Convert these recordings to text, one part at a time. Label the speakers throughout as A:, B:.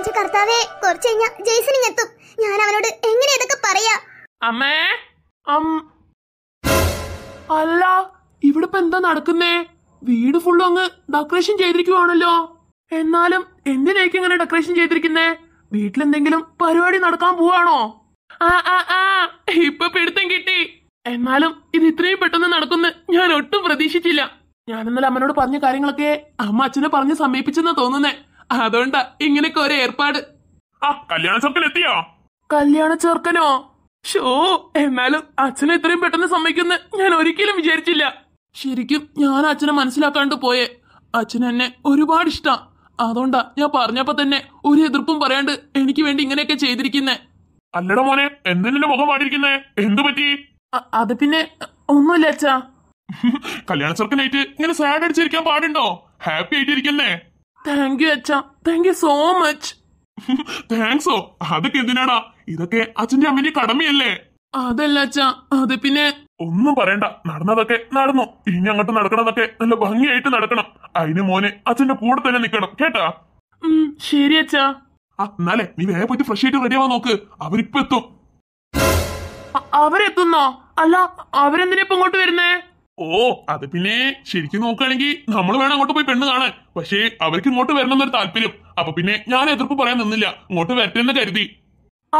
A: എന്റെ കർത്താവെ കുറച്ച് കഴിഞ്ഞാ ജയ്സണിങ് എത്തും ഞാൻ അവനോട് എങ്ങനെ
B: ഇതൊക്കെ പറയാ അമ്മേ അല്ല ഇവിടെ എന്താ നടക്കുന്നേ വീട് ഫുള്ളും അങ്ങ് ഡെക്കറേഷൻ ചെയ്തിരിക്കുവാണല്ലോ എന്നാലും എന്തിനേക്ക് ഇങ്ങനെ ഡെക്കറേഷൻ ചെയ്തിരിക്കുന്നേ വീട്ടിലെന്തെങ്കിലും പരിപാടി നടക്കാൻ പോവാണോ ആ ആ ആ ഇപ്പൊ പിടുത്തം കിട്ടി എന്നാലും ഇത് ഇത്രയും പെട്ടെന്ന് നടക്കുന്ന ഞാൻ ഒട്ടും പ്രതീക്ഷിച്ചില്ല ഞാൻ ഇന്നലെ അമ്മനോട് പറഞ്ഞ കാര്യങ്ങളൊക്കെ അമ്മ അച്ഛനെ പറഞ്ഞ് സമീപിച്ചെന്നാ തോന്നുന്നേ അതുകൊണ്ടാ ഇങ്ങനെയൊക്കെ ഒരു ഏർപ്പാട് ആ കല്യാണ ചെറുക്കൻ എത്തിയോ കല്യാണ ചെറുക്കനോ ഷോ എന്നാലും അച്ഛനെ ഇത്രയും പെട്ടെന്ന് സമ്മതിക്കുന്ന ഞാൻ ഒരിക്കലും വിചാരിച്ചില്ല ശരിക്കും ഞാൻ അച്ഛനെ മനസ്സിലാക്കാണ്ട് പോയേ അച്ഛൻ എന്നെ ഒരുപാട് ഇഷ്ടാ അതുകൊണ്ടാ ഞാൻ പറഞ്ഞപ്പോ തന്നെ ഒരു എതിർപ്പും പറയാണ്ട് എനിക്ക് വേണ്ടി ഇങ്ങനെയൊക്കെ ചെയ്തിരിക്കുന്നേ അല്ലട മോനെ
C: എന്തിനെ മുഖം പാടിയിരിക്കുന്നേ എന്തു പറ്റി
B: അത് പിന്നെ ഒന്നുമില്ല അച്ഛാ
C: കല്യാണ ചെറുക്കനായിട്ട് ഇങ്ങനെ സാഡ് അടിച്ചിരിക്കാൻ പാടുണ്ടോ ഹാപ്പി ആയിട്ടിരിക്കുന്നേ താങ്ക് യു അച്ഛ താങ്ക് യു സോ മച്ച് താങ്ക്സോ അതൊക്കെ എന്തിനാടാ ഇതൊക്കെ അച്ഛന്റെ അമ്മന്റെ കടമയല്ലേ അതല്ല അച്ഛ അത് പിന്നെ ഒന്നും പറയണ്ട നടന്നതൊക്കെ നടന്നു ഇനി അങ്ങോട്ട് നടക്കണതൊക്കെ നല്ല ഭംഗിയായിട്ട് നടക്കണം അതിന് മോനെ അച്ഛന്റെ കൂടെ തന്നെ നിക്കണം കേട്ടാ ശരി അച്ഛാ എന്നാലേ നീ വേറെ പറ്റി ഫ്രഷ് ആയിട്ട് റെഡി റെഡിയാവാൻ നോക്ക് അവരിപ്പെത്തും അവരെത്തുന്നോ അല്ല അവരെന്തിനാ ഇപ്പൊ ഇങ്ങോട്ട് വരുന്നേ ഓ അത് പിന്നെ ശരിക്കും നോക്കുകയാണെങ്കിൽ നമ്മൾ വേണം അങ്ങോട്ട് പോയി പെണ്ണ് കാണാൻ പക്ഷേ അവർക്ക് ഇങ്ങോട്ട് വരണം എന്നൊരു താല്പര്യം അപ്പൊ പിന്നെ ഞാൻ എതിർപ്പ് പറയാൻ നിന്നില്ല ഇങ്ങോട്ട് വരട്ടെ എന്ന് കരുതി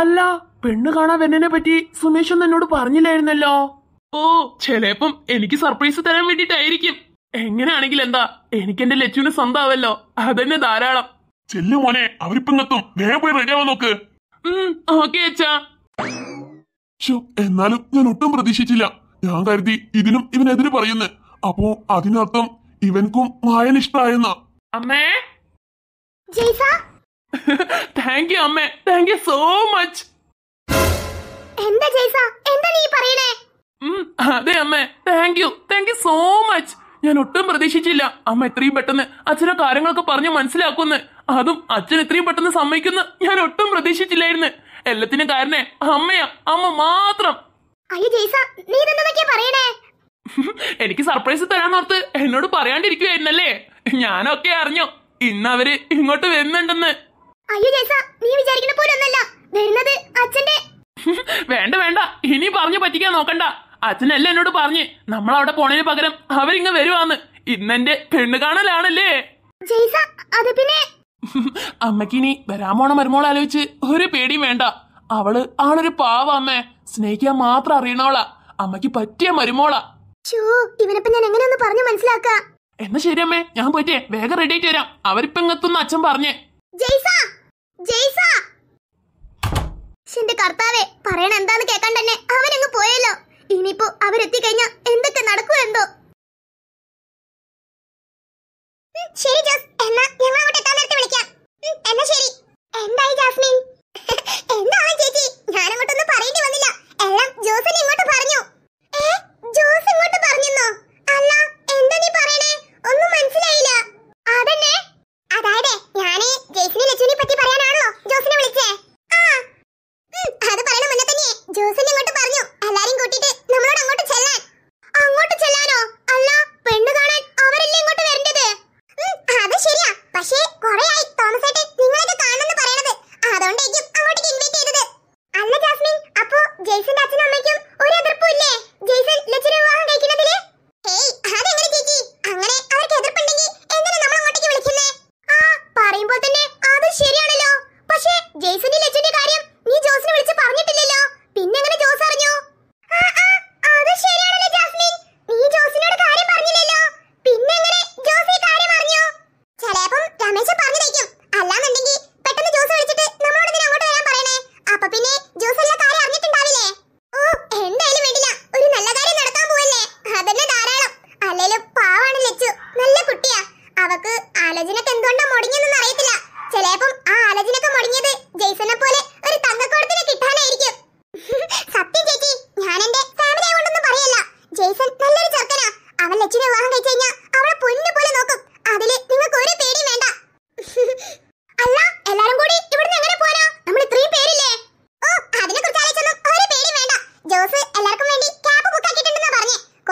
B: അല്ല പെണ്ണ് കാണാൻ വരുന്നതിനെ പറ്റി സുമേഷ് ഒന്നും എന്നോട് പറഞ്ഞില്ലായിരുന്നല്ലോ ഓ ചെലപ്പം എനിക്ക് സർപ്രൈസ് തരാൻ വേണ്ടിട്ടായിരിക്കും എങ്ങനെയാണെങ്കിൽ എന്താ എനിക്ക് എന്റെ ലച്ചുവിന് സ്വന്തമാവല്ലോ അതന്നെ ധാരാളം
C: ചെല്ലു മോനെ അവരിപ്പങ്ങത്തും വേഗം പോയി റെഡി ആവാൻ നോക്ക് ഓക്കെ അച്ഛാ എന്നാലും ഞാൻ ഒട്ടും പ്രതീക്ഷിച്ചില്ല ഞാൻ കരുതി ഇതിനും ഇവനെതിര് പറയുന്നു അപ്പോ അതിനർത്ഥം ഇവൻക്കും മായൻ ഇഷ്ടായെന്നാ അമ്മേ താങ്ക് യു അമ്മേ താങ്ക് യു സോ മച്ച്
B: എന്താ എന്താ നീ പറയണേ അതെ അമ്മേ thank you thank you so much ഞാൻ ഒട്ടും പ്രതീക്ഷിച്ചില്ല അമ്മ എത്രയും പെട്ടെന്ന് അച്ഛനെ കാര്യങ്ങളൊക്കെ പറഞ്ഞു മനസ്സിലാക്കുന്ന് അതും അച്ഛൻ എത്രയും പെട്ടെന്ന് സമ്മതിക്കുന്നു ഞാൻ ഒട്ടും പ്രതീക്ഷിച്ചില്ലായിരുന്നു എല്ലാത്തിനും കാരണേ അമ്മയാ അമ്മ മാത്രം നീ പറയണേ എനിക്ക് സർപ്രൈസ് തരാൻ ഓർത്ത് എന്നോട് പറയാണ്ടിരിക്കുവായിരുന്നല്ലേ ഞാനൊക്കെ അറിഞ്ഞു ഇന്ന് അവര് ഇങ്ങോട്ട് വരുന്നുണ്ടെന്ന് നീ വിചാരിക്കുന്ന പോലെ വരുന്നത് അച്ഛന്റെ വേണ്ട വേണ്ട ഇനി പറഞ്ഞു പറ്റിക്കാൻ നോക്കണ്ട അച്ഛനല്ല എന്നോട് പറഞ്ഞ് നമ്മൾ അവിടെ പോണതിന് പകരം അവരിങ്ങ് വരുവാന്ന് ഇന്നെന്റെ പെണ്ണു കാണലാണല്ലേ പിന്നെ അമ്മക്കിനി വരാമോണം വരുമോളാലോചിച്ച് ഒരു പേടിയും വേണ്ട അവള് ആളൊരു പാവമ്മേ സ്നേഹിക്കാൻ മാത്രം അറിയണോളാ അമ്മക്ക് പറ്റിയ മരുമോളാ ഇവനിപ്പോ ഞാൻ എങ്ങനെയൊന്ന് പറഞ്ഞു മനസ്സിലാക്ക എന്നാ ശരി അമ്മേ ഞാൻ പറ്റിയേ വേഗം റെഡി ആയിട്ട് വരാം അവരിപ്പോ അച്ഛൻ പറഞ്ഞേ കർത്താവേ
A: പറയണ എന്താന്ന് കേക്കാൻ തന്നെ അവരങ്ങ് പോയല്ലോ ഇനിയിപ്പോ കഴിഞ്ഞാ എന്തൊക്കെ നടക്കുമെന്തോ ശരി ജോസ് എന്നാ ഞങ്ങൾ അവിടെ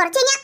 A: Фортине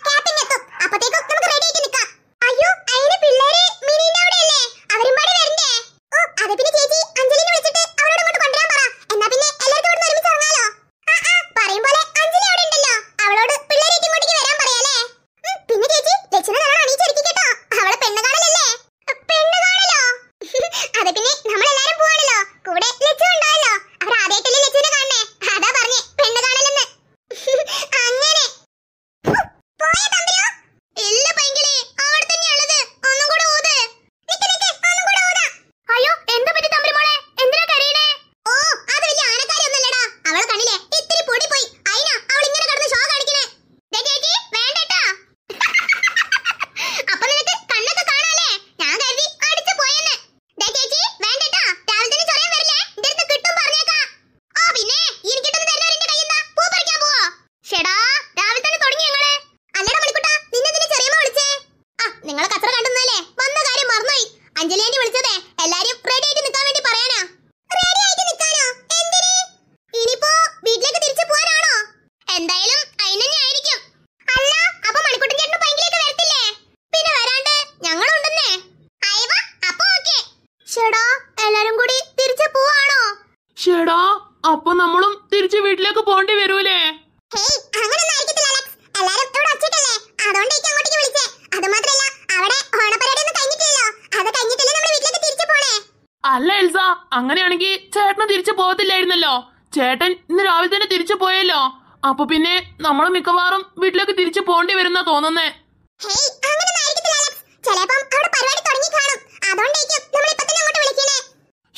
B: അല്ല എൽസ അങ്ങനെയാണെങ്കിൽ ചേട്ടന് തിരിച്ചു പോകത്തില്ലായിരുന്നല്ലോ ചേട്ടൻ ഇന്ന് രാവിലെ തന്നെ തിരിച്ചു പോയല്ലോ അപ്പൊ പിന്നെ നമ്മൾ മിക്കവാറും വീട്ടിലേക്ക് തിരിച്ചു പോണ്ടി വരുന്ന തോന്നുന്നേ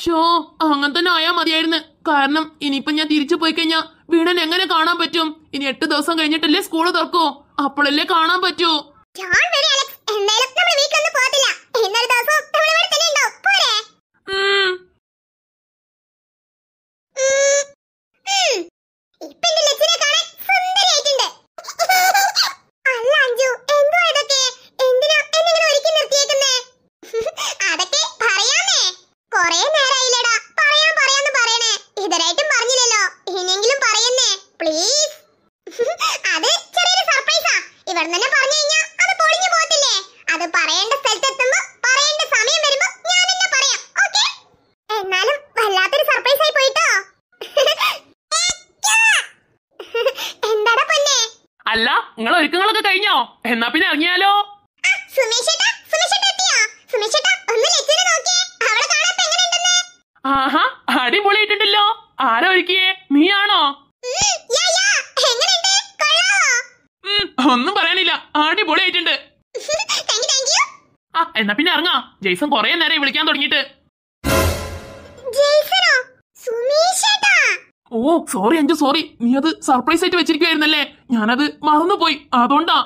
B: ഷോ അങ്ങനെ തന്നെ ആയാ മതിയായിരുന്നു കാരണം ഇനിയിപ്പൊ ഞാൻ തിരിച്ചു പോയി കഴിഞ്ഞാ വീടൻ എങ്ങനെ കാണാൻ പറ്റും ഇനി എട്ട് ദിവസം കഴിഞ്ഞിട്ടല്ലേ സ്കൂള് തുറക്കൂ അപ്പോഴല്ലേ കാണാൻ പറ്റൂ എന്തായാലും നമ്മൾ വീട്ടിലൊന്നും പോകത്തില്ല ദിവസം നമ്മൾ ഇവിടെ തന്നെ
A: இப்ப இந்த லெக்சரை
B: എന്നാ പിന്നെ ഇറങ്ങിയാലോ ആഹാ അടിപൊളിയായിട്ടുണ്ടല്ലോ ആരോ ഒരുക്കിയേ നീയാണോ ഒന്നും പറയാനില്ല അടിപൊളിയായിട്ടുണ്ട് ആ എന്നാ പിന്നെ ഇറങ്ങാ ജെയ്സൺ കൊറേ നേരം വിളിക്കാൻ തുടങ്ങിയിട്ട് ഓ സോറി അഞ്ചു സോറി നീ അത് സർപ്രൈസ് ആയിട്ട് വെച്ചിരിക്കുവായിരുന്നല്ലേ ഞാനത് മറന്നുപോയി അതുകൊണ്ടാ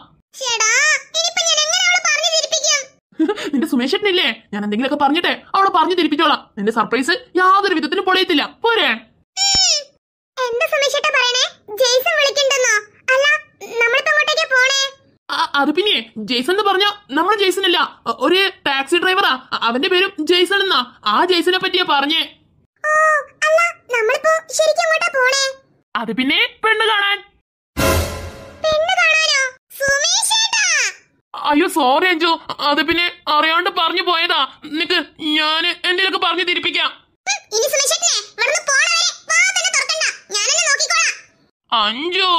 B: നിന്റെ സുമേഷേട്ടനില്ലേ ഞാൻ എന്തെങ്കിലുമൊക്കെ പറഞ്ഞിട്ടെ അവളെ പറഞ്ഞു തിരിപ്പിച്ചോളാം നിന്റെ സർപ്രൈസ് യാതൊരു വിധത്തിലും പൊളിയത്തില്ല പോരേ അത് പിന്നെ ജെയ്സൺ എന്ന് പറഞ്ഞ നമ്മുടെ ജെയ്സൺ അല്ല ഒരു ടാക്സി ഡ്രൈവറാ അവന്റെ പേരും ജെയ്സൺ എന്നാ ആ ജെയ്സനെ പറ്റിയാ പറഞ്ഞേ അത് പിന്നെ പെണ്ണ് കാണാൻ അയ്യോ സോറി അഞ്ചു അത് പിന്നെ അറിയാണ്ട് പറഞ്ഞു പോയതാ നിനക്ക് ഞാന് എന്തെങ്കിലുമൊക്കെ പറഞ്ഞു തിരിപ്പിക്കാം അഞ്ചു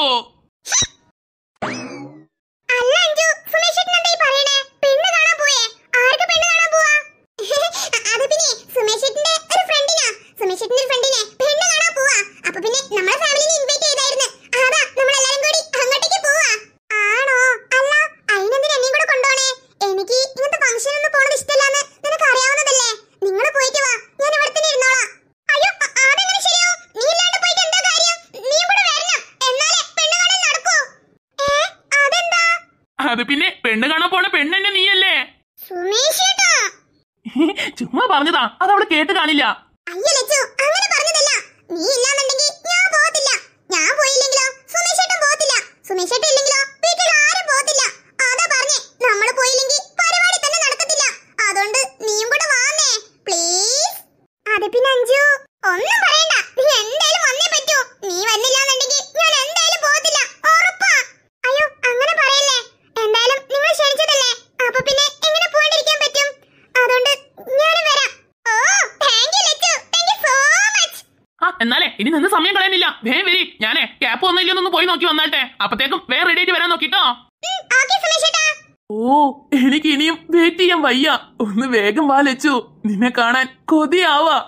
B: അത് പിന്നെ പെണ്ണ് കാണാൻ പോണ പെണ്ണെന്നെ നീയല്ലേ ചുമ്മാ പറഞ്ഞതാ അത് അവള് കേട്ട് കാണില്ല ലച്ചു അങ്ങനെ പറഞ്ഞതല്ല നീ ഞാൻ
A: ഞാൻ പോയില്ലെങ്കിലോ ഇല്ലെങ്കിലോ വീട്ടിൽ ആരും അതാ നമ്മൾ പരിപാടി തന്നെ അതുകൊണ്ട് പിന്നെ ഒന്നും
B: എന്നാലേ ഇനി നിന്ന് സമയം കളയാനില്ല വേഗം വരി ഞാനേ ക്യാപ്പ് ഒന്ന് പോയി നോക്കി വന്നാട്ടെ അപ്പത്തേക്കും വേറെ റെഡി ആയിട്ട് വരാൻ നോക്കിട്ടോ ഓ എനിക്ക് ഇനിയും വെയിറ്റ് ചെയ്യാൻ വയ്യ ഒന്ന് വേഗം വാ നിന്നെ കാണാൻ കൊതിയാവാ